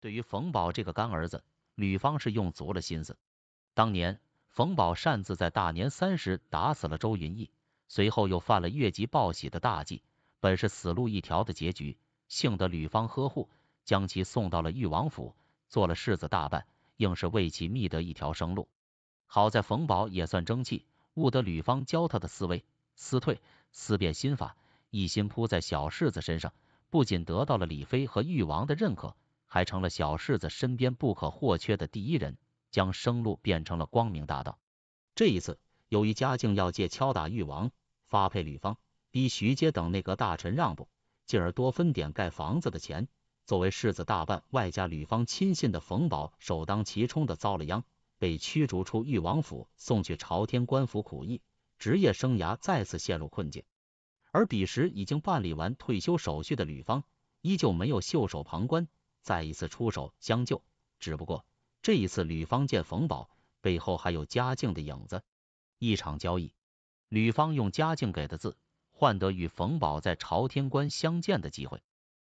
对于冯宝这个干儿子，吕方是用足了心思。当年冯宝擅自在大年三十打死了周云逸，随后又犯了越级报喜的大忌，本是死路一条的结局，幸得吕方呵护，将其送到了豫王府，做了世子大办，硬是为其觅得一条生路。好在冯宝也算争气，悟得吕方教他的思维、思退、思变心法，一心扑在小世子身上，不仅得到了李妃和豫王的认可。还成了小世子身边不可或缺的第一人，将生路变成了光明大道。这一次，由于嘉靖要借敲打裕王，发配吕方，逼徐阶等内阁大臣让步，进而多分点盖房子的钱，作为世子大办外加吕方亲信的冯保首当其冲的遭了殃，被驱逐出裕王府，送去朝天官府苦役，职业生涯再次陷入困境。而彼时已经办理完退休手续的吕芳，依旧没有袖手旁观。再一次出手相救，只不过这一次吕方见冯宝背后还有嘉靖的影子，一场交易，吕方用嘉靖给的字换得与冯宝在朝天关相见的机会。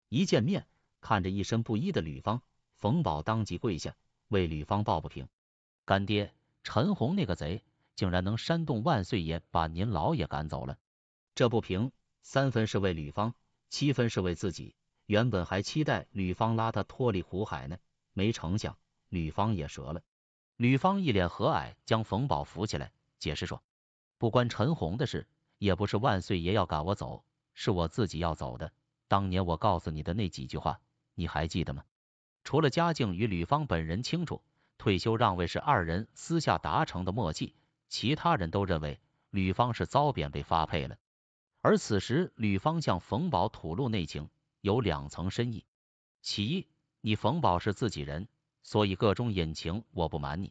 一见面，看着一身布衣的吕方，冯宝当即跪下为吕方抱不平：“干爹，陈洪那个贼竟然能煽动万岁爷把您老也赶走了，这不平三分是为吕方，七分是为自己。”原本还期待吕方拉他脱离苦海呢，没成想吕方也折了。吕方一脸和蔼，将冯宝扶起来，解释说：“不关陈红的事，也不是万岁爷要赶我走，是我自己要走的。当年我告诉你的那几句话，你还记得吗？”除了嘉靖与吕方本人清楚，退休让位是二人私下达成的默契，其他人都认为吕方是遭贬被发配了。而此时，吕方向冯宝吐露内情。有两层深意，其一，你冯宝是自己人，所以各中隐情我不瞒你；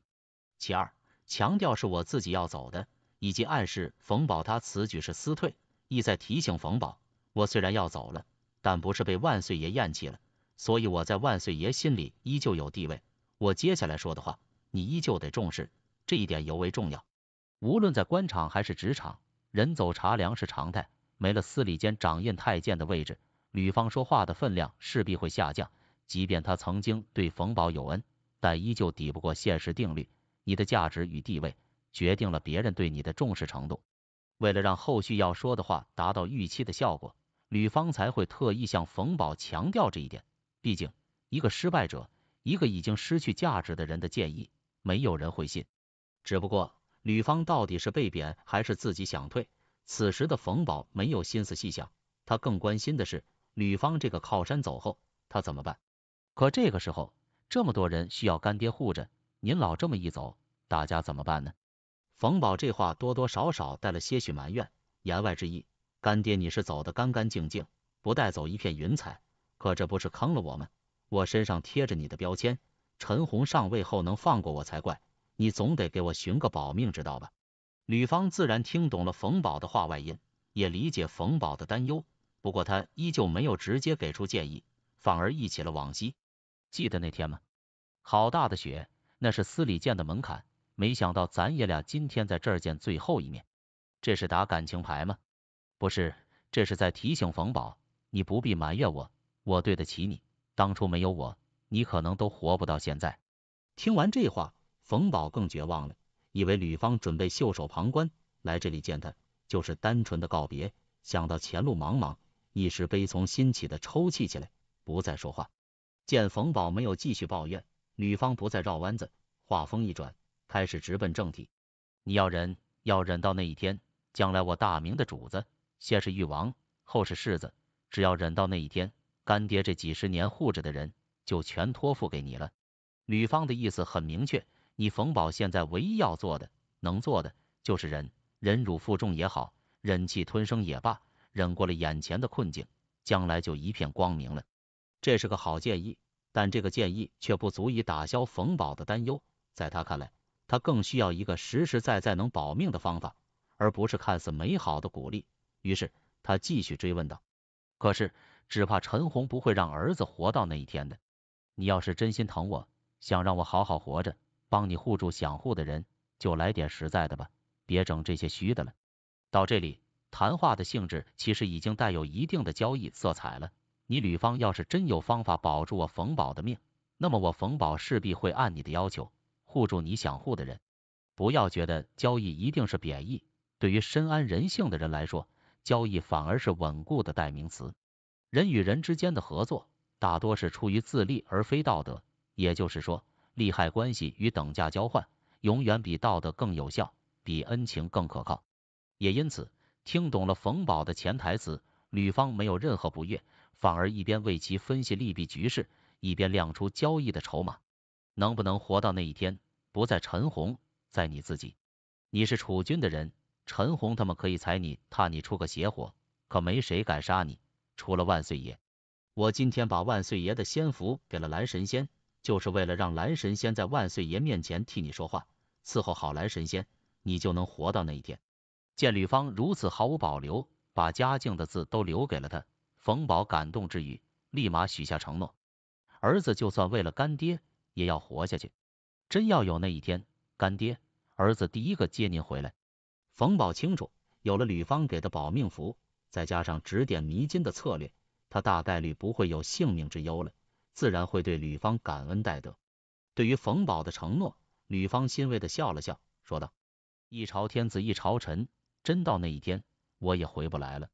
其二，强调是我自己要走的，以及暗示冯宝他此举是私退，意在提醒冯宝，我虽然要走了，但不是被万岁爷厌弃了，所以我在万岁爷心里依旧有地位。我接下来说的话，你依旧得重视，这一点尤为重要。无论在官场还是职场，人走茶凉是常态，没了司礼监掌印太监的位置。吕方说话的分量势必会下降，即便他曾经对冯宝有恩，但依旧抵不过现实定律。你的价值与地位决定了别人对你的重视程度。为了让后续要说的话达到预期的效果，吕方才会特意向冯宝强调这一点。毕竟，一个失败者，一个已经失去价值的人的建议，没有人会信。只不过，吕方到底是被贬还是自己想退，此时的冯宝没有心思细想，他更关心的是。吕方这个靠山走后，他怎么办？可这个时候，这么多人需要干爹护着，您老这么一走，大家怎么办呢？冯宝这话多多少少带了些许埋怨，言外之意，干爹你是走得干干净净，不带走一片云彩，可这不是坑了我吗？我身上贴着你的标签，陈红上位后能放过我才怪，你总得给我寻个保命之道吧？吕方自然听懂了冯宝的话外音，也理解冯宝的担忧。不过他依旧没有直接给出建议，反而忆起了往昔。记得那天吗？好大的雪，那是司礼监的门槛。没想到咱爷俩今天在这儿见最后一面。这是打感情牌吗？不是，这是在提醒冯宝，你不必埋怨我，我对得起你。当初没有我，你可能都活不到现在。听完这话，冯宝更绝望了，以为吕芳准备袖手旁观，来这里见他就是单纯的告别。想到前路茫茫。一时悲从心起的抽泣起来，不再说话。见冯宝没有继续抱怨，女方不再绕弯子，话锋一转，开始直奔正题：“你要忍，要忍到那一天。将来我大明的主子，先是誉王，后是世子，只要忍到那一天，干爹这几十年护着的人，就全托付给你了。”女方的意思很明确，你冯宝现在唯一要做的、能做的，就是忍，忍辱负重也好，忍气吞声也罢。忍过了眼前的困境，将来就一片光明了。这是个好建议，但这个建议却不足以打消冯宝的担忧。在他看来，他更需要一个实实在在能保命的方法，而不是看似美好的鼓励。于是，他继续追问道：“可是，只怕陈红不会让儿子活到那一天的。你要是真心疼我，想让我好好活着，帮你护住想护的人，就来点实在的吧，别整这些虚的了。”到这里。谈话的性质其实已经带有一定的交易色彩了。你吕方要是真有方法保住我冯宝的命，那么我冯宝势必会按你的要求护住你想护的人。不要觉得交易一定是贬义，对于深谙人性的人来说，交易反而是稳固的代名词。人与人之间的合作大多是出于自利而非道德，也就是说，利害关系与等价交换永远比道德更有效，比恩情更可靠。也因此。听懂了冯宝的潜台词，吕方没有任何不悦，反而一边为其分析利弊局势，一边亮出交易的筹码。能不能活到那一天，不在陈红，在你自己。你是储君的人，陈红他们可以踩你，怕你出个邪火，可没谁敢杀你，除了万岁爷。我今天把万岁爷的仙符给了蓝神仙，就是为了让蓝神仙在万岁爷面前替你说话，伺候好蓝神仙，你就能活到那一天。见吕方如此毫无保留，把家境的字都留给了他，冯宝感动之余，立马许下承诺：儿子就算为了干爹，也要活下去。真要有那一天，干爹，儿子第一个接您回来。冯宝清楚，有了吕方给的保命符，再加上指点迷津的策略，他大概率不会有性命之忧了，自然会对吕方感恩戴德。对于冯宝的承诺，吕方欣慰的笑了笑，说道：一朝天子一朝臣。真到那一天，我也回不来了。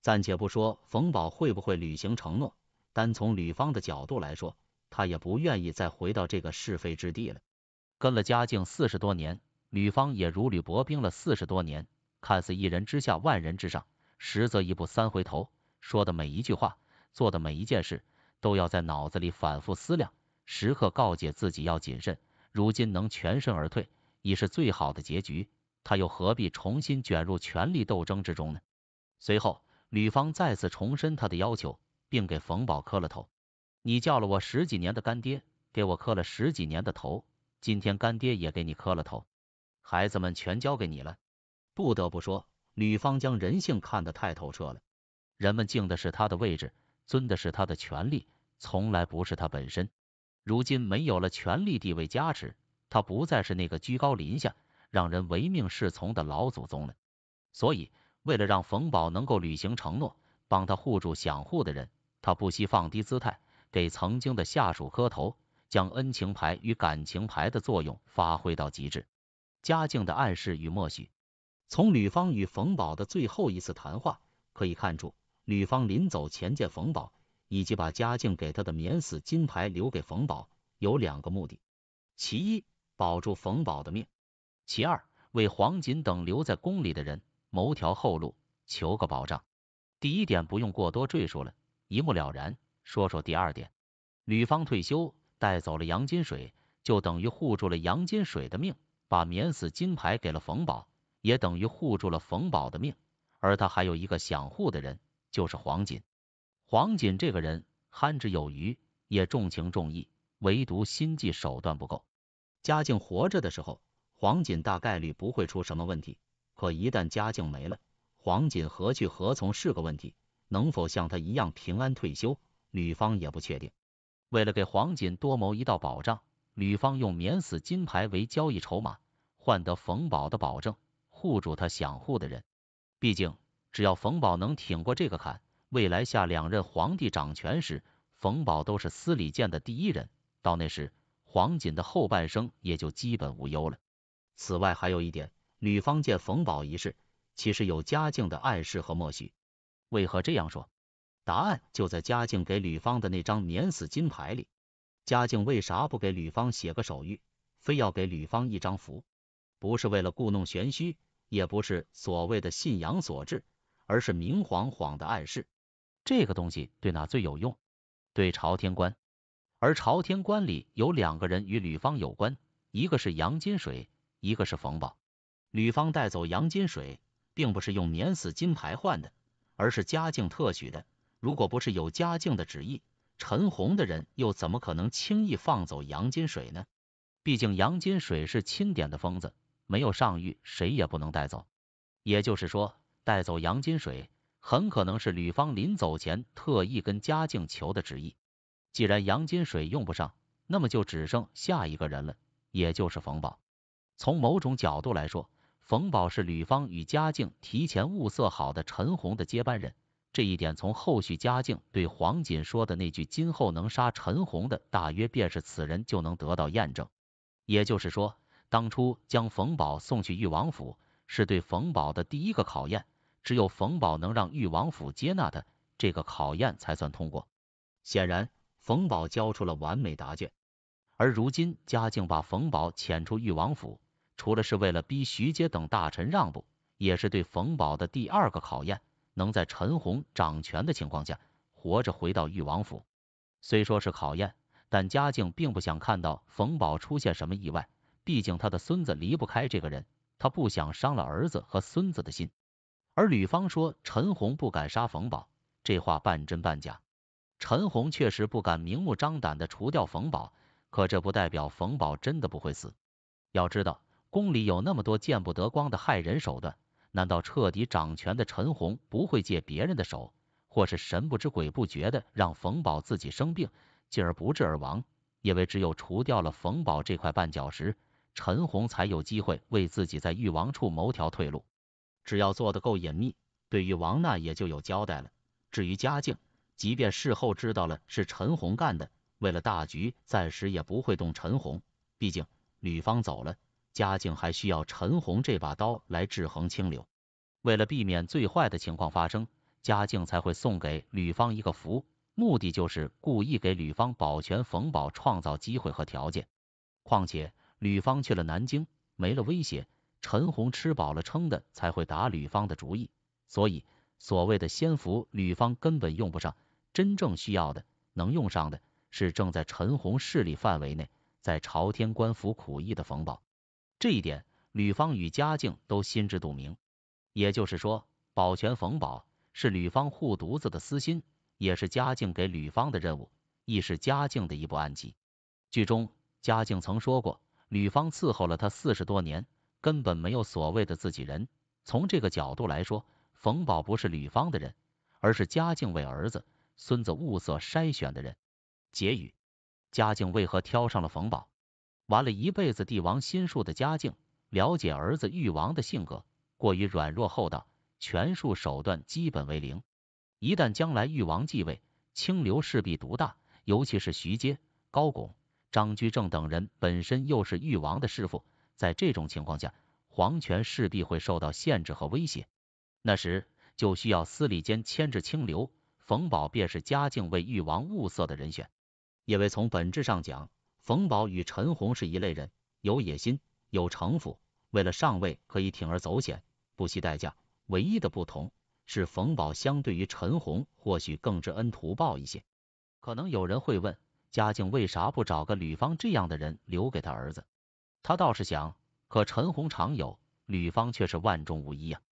暂且不说冯宝会不会履行承诺，单从吕方的角度来说，他也不愿意再回到这个是非之地了。跟了嘉靖四十多年，吕方也如履薄冰了四十多年，看似一人之下万人之上，实则一步三回头。说的每一句话，做的每一件事，都要在脑子里反复思量，时刻告诫自己要谨慎。如今能全身而退，已是最好的结局。他又何必重新卷入权力斗争之中呢？随后，吕方再次重申他的要求，并给冯宝磕了头：“你叫了我十几年的干爹，给我磕了十几年的头，今天干爹也给你磕了头。孩子们全交给你了。”不得不说，吕方将人性看得太透彻了。人们敬的是他的位置，尊的是他的权利，从来不是他本身。如今没有了权力地位加持，他不再是那个居高临下。让人唯命是从的老祖宗了，所以为了让冯宝能够履行承诺，帮他护住想护的人，他不惜放低姿态，给曾经的下属磕头，将恩情牌与感情牌的作用发挥到极致。嘉靖的暗示与默许，从吕方与冯宝的最后一次谈话可以看出，吕方临走前见冯宝，以及把嘉靖给他的免死金牌留给冯宝，有两个目的：其一，保住冯宝的命。其二，为黄锦等留在宫里的人谋条后路，求个保障。第一点不用过多赘述了，一目了然。说说第二点，吕方退休带走了杨金水，就等于护住了杨金水的命，把免死金牌给了冯宝，也等于护住了冯宝的命。而他还有一个想护的人，就是黄锦。黄锦这个人憨直有余，也重情重义，唯独心计手段不够。嘉靖活着的时候。黄锦大概率不会出什么问题，可一旦家境没了，黄锦何去何从是个问题？能否像他一样平安退休？吕方也不确定。为了给黄锦多谋一道保障，吕方用免死金牌为交易筹码，换得冯宝的保证，护住他想护的人。毕竟，只要冯宝能挺过这个坎，未来下两任皇帝掌权时，冯宝都是司礼监的第一人。到那时，黄锦的后半生也就基本无忧了。此外，还有一点，吕方见冯宝一事，其实有嘉靖的暗示和默许。为何这样说？答案就在嘉靖给吕方的那张免死金牌里。嘉靖为啥不给吕方写个手谕，非要给吕方一张符？不是为了故弄玄虚，也不是所谓的信仰所致，而是明晃晃的暗示。这个东西对哪最有用？对朝天官。而朝天官里有两个人与吕方有关，一个是杨金水。一个是冯宝，吕方带走杨金水，并不是用免死金牌换的，而是嘉靖特许的。如果不是有嘉靖的旨意，陈洪的人又怎么可能轻易放走杨金水呢？毕竟杨金水是钦点的疯子，没有上谕谁也不能带走。也就是说，带走杨金水很可能是吕方临走前特意跟嘉靖求的旨意。既然杨金水用不上，那么就只剩下一个人了，也就是冯宝。从某种角度来说，冯宝是吕芳与嘉靖提前物色好的陈洪的接班人。这一点从后续嘉靖对黄锦说的那句“今后能杀陈洪的，大约便是此人”就能得到验证。也就是说，当初将冯宝送去裕王府，是对冯宝的第一个考验，只有冯宝能让裕王府接纳他，这个考验才算通过。显然，冯宝交出了完美答卷。而如今，嘉靖把冯宝遣出裕王府。除了是为了逼徐阶等大臣让步，也是对冯宝的第二个考验。能在陈洪掌权的情况下活着回到裕王府，虽说是考验，但嘉靖并不想看到冯宝出现什么意外，毕竟他的孙子离不开这个人，他不想伤了儿子和孙子的心。而吕芳说陈洪不敢杀冯宝，这话半真半假。陈洪确实不敢明目张胆的除掉冯宝，可这不代表冯宝真的不会死。要知道。宫里有那么多见不得光的害人手段，难道彻底掌权的陈红不会借别人的手，或是神不知鬼不觉的让冯宝自己生病，进而不治而亡？因为只有除掉了冯宝这块绊脚石，陈红才有机会为自己在誉王处谋条退路。只要做得够隐秘，对誉王那也就有交代了。至于嘉靖，即便事后知道了是陈红干的，为了大局，暂时也不会动陈红。毕竟吕芳走了。嘉靖还需要陈洪这把刀来制衡清流，为了避免最坏的情况发生，嘉靖才会送给吕方一个符，目的就是故意给吕方保全冯宝创造机会和条件。况且吕方去了南京，没了威胁，陈洪吃饱了撑的才会打吕方的主意，所以所谓的仙符吕方根本用不上，真正需要的、能用上的，是正在陈洪势力范围内，在朝天官府苦役的冯宝。这一点，吕方与嘉靖都心知肚明。也就是说，保全冯宝是吕方护犊子的私心，也是嘉靖给吕方的任务，亦是嘉靖的一部暗棋。剧中，嘉靖曾说过，吕方伺候了他四十多年，根本没有所谓的自己人。从这个角度来说，冯宝不是吕方的人，而是嘉靖为儿子、孙子物色筛选的人。结语：嘉靖为何挑上了冯宝？玩了一辈子帝王心术的嘉靖，了解儿子誉王的性格过于软弱厚道，权术手段基本为零。一旦将来誉王继位，清流势必独大，尤其是徐阶、高拱、张居正等人本身又是誉王的师傅，在这种情况下，皇权势必会受到限制和威胁。那时就需要司礼监牵制清流，冯保便是嘉靖为誉王物色的人选。因为从本质上讲，冯宝与陈红是一类人，有野心，有城府，为了上位可以铤而走险，不惜代价。唯一的不同是，冯宝相对于陈红或许更知恩图报一些。可能有人会问，嘉靖为啥不找个吕芳这样的人留给他儿子？他倒是想，可陈红常有，吕芳却是万中无一呀。